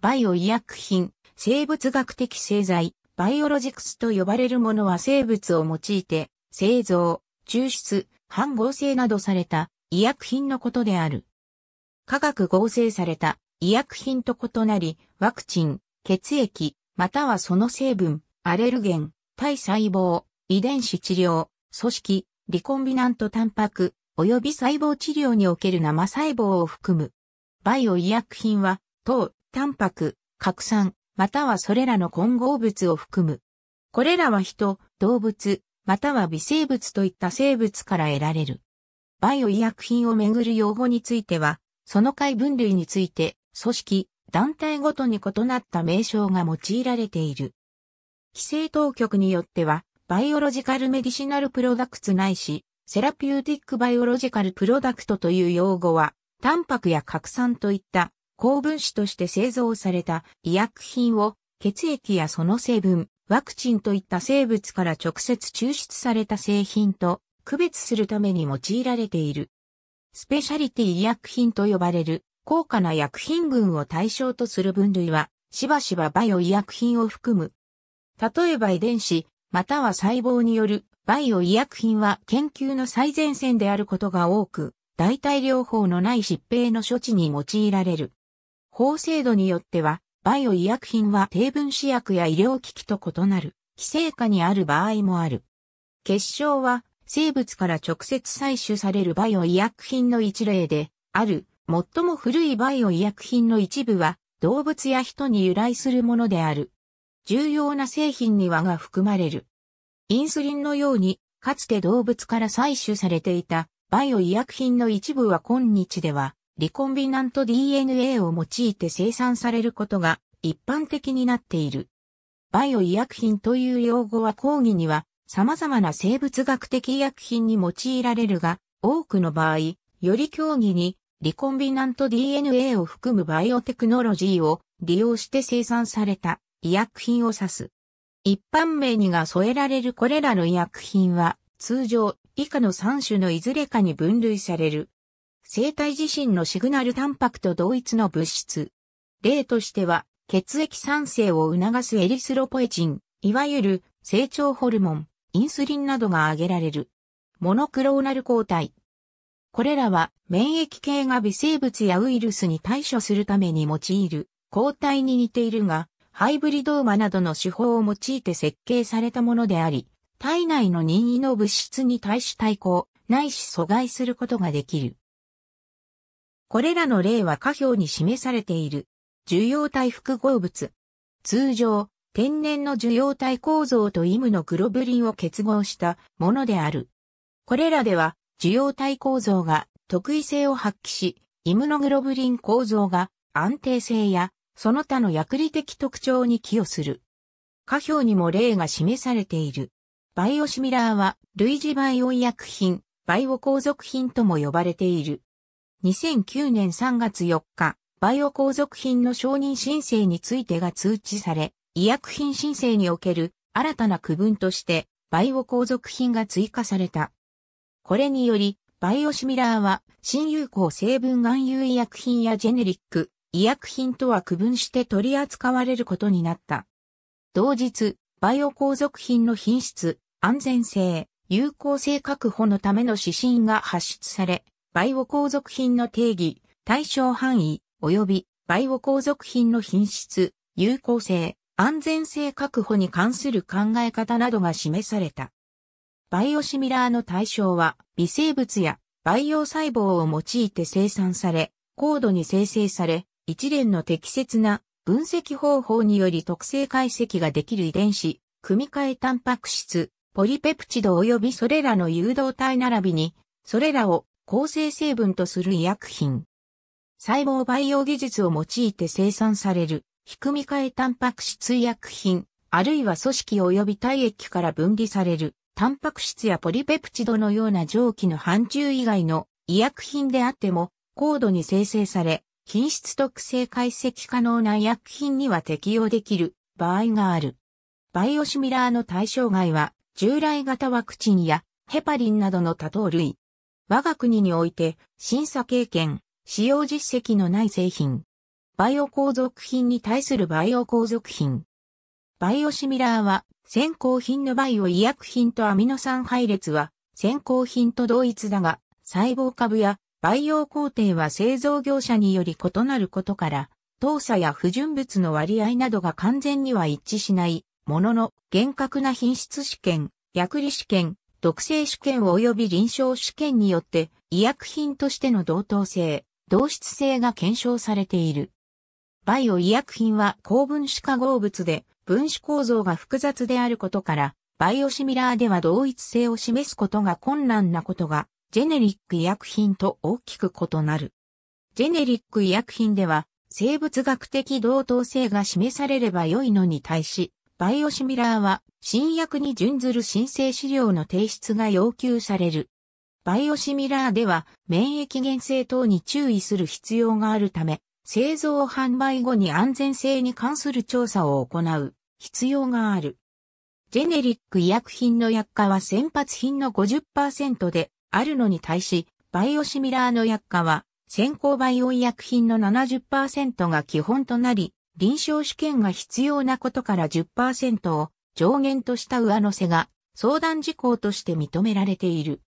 バイオ医薬品、生物学的製剤、バイオロジクスと呼ばれるものは生物を用いて、製造、抽出、半合成などされた医薬品のことである。化学合成された医薬品と異なり、ワクチン、血液、またはその成分、アレルゲン、体細胞、遺伝子治療、組織、リコンビナントタンパク、及び細胞治療における生細胞を含む。バイオ医薬品は、糖、タンパク、核酸、またはそれらの混合物を含む。これらは人、動物、または微生物といった生物から得られる。バイオ医薬品をめぐる用語については、その解分類について、組織、団体ごとに異なった名称が用いられている。規制当局によっては、バイオロジカルメディシナルプロダクツないし、セラピューティックバイオロジカルプロダクトという用語は、タンパクや核酸といった高分子として製造された医薬品を血液やその成分、ワクチンといった生物から直接抽出された製品と区別するために用いられている。スペシャリティ医薬品と呼ばれる高価な薬品群を対象とする分類は、しばしばバイオ医薬品を含む。例えば遺伝子、または細胞によるバイオ医薬品は研究の最前線であることが多く、代替療法のない疾病の処置に用いられる。法制度によっては、バイオ医薬品は低分子薬や医療機器と異なる、規制下にある場合もある。結晶は、生物から直接採取されるバイオ医薬品の一例で、ある、最も古いバイオ医薬品の一部は、動物や人に由来するものである。重要な製品にはが含まれる。インスリンのように、かつて動物から採取されていたバイオ医薬品の一部は今日ではリコンビナント DNA を用いて生産されることが一般的になっている。バイオ医薬品という用語は講義には様々な生物学的医薬品に用いられるが、多くの場合、より競技にリコンビナント DNA を含むバイオテクノロジーを利用して生産された医薬品を指す。一般名にが添えられるこれらの医薬品は通常以下の3種のいずれかに分類される。生体自身のシグナルタンパクと同一の物質。例としては、血液酸性を促すエリスロポエチン、いわゆる成長ホルモン、インスリンなどが挙げられる。モノクローナル抗体。これらは免疫系が微生物やウイルスに対処するために用いる抗体に似ているが、ハイブリドーマなどの手法を用いて設計されたものであり、体内の任意の物質に対し対抗、ないし阻害することができる。これらの例は下表に示されている。受容体複合物。通常、天然の受容体構造とイムのグロブリンを結合したものである。これらでは、受容体構造が特異性を発揮し、イムノグロブリン構造が安定性やその他の薬理的特徴に寄与する。下表にも例が示されている。バイオシミラーは類似バイオ医薬品、バイオ構造品とも呼ばれている。2009年3月4日、バイオ皇族品の承認申請についてが通知され、医薬品申請における新たな区分として、バイオ皇族品が追加された。これにより、バイオシミラーは、新有効成分含有医薬品やジェネリック、医薬品とは区分して取り扱われることになった。同日、バイオ皇族品の品質、安全性、有効性確保のための指針が発出され、バイオ皇族品の定義、対象範囲、及びバイオ皇族品の品質、有効性、安全性確保に関する考え方などが示された。バイオシミラーの対象は、微生物や培養細胞を用いて生産され、高度に生成され、一連の適切な分析方法により特性解析ができる遺伝子、組み換えタンパク質、ポリペプチド及びそれらの誘導体並びに、それらを構成成分とする医薬品。細胞培養技術を用いて生産される、低くみ換えタンパク質医薬品、あるいは組織及び体液から分離される、タンパク質やポリペプチドのような蒸気の範疇以外の医薬品であっても、高度に生成され、品質特性解析可能な医薬品には適用できる場合がある。バイオシミラーの対象外は、従来型ワクチンやヘパリンなどの多糖類、我が国において審査経験、使用実績のない製品。バイオ鉱属品に対するバイオ鉱属品。バイオシミラーは先行品のバイオ医薬品とアミノ酸配列は先行品と同一だが細胞株や培養工程は製造業者により異なることから、動作や不純物の割合などが完全には一致しない、ものの厳格な品質試験、薬理試験、毒性試験及び臨床試験によって医薬品としての同等性、同質性が検証されている。バイオ医薬品は高分子化合物で分子構造が複雑であることから、バイオシミラーでは同一性を示すことが困難なことが、ジェネリック医薬品と大きく異なる。ジェネリック医薬品では、生物学的同等性が示されれば良いのに対し、バイオシミラーは新薬に準ずる申請資料の提出が要求される。バイオシミラーでは免疫原性等に注意する必要があるため、製造販売後に安全性に関する調査を行う必要がある。ジェネリック医薬品の薬価は先発品の50%であるのに対し、バイオシミラーの薬価は先行バイオ医薬品の70%が基本となり、臨床試験が必要なことから10%を上限とした上乗せが相談事項として認められている。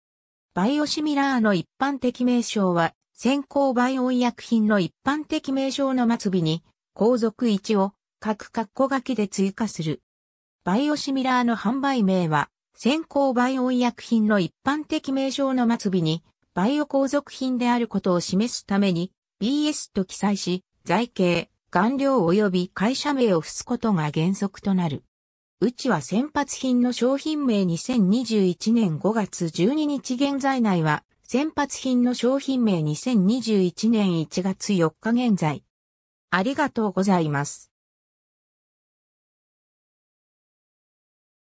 バイオシミラーの一般的名称は、先行バイオ医薬品の一般的名称の末尾に、後続1を各括弧書きで追加する。バイオシミラーの販売名は、先行バイオ医薬品の一般的名称の末尾に、バイオ後続品であることを示すために、BS と記載し、財形、顔料及び会社名を付すことが原則となる。うちは先発品の商品名2021年5月12日現在内は、先発品の商品名2021年1月4日現在。ありがとうございます。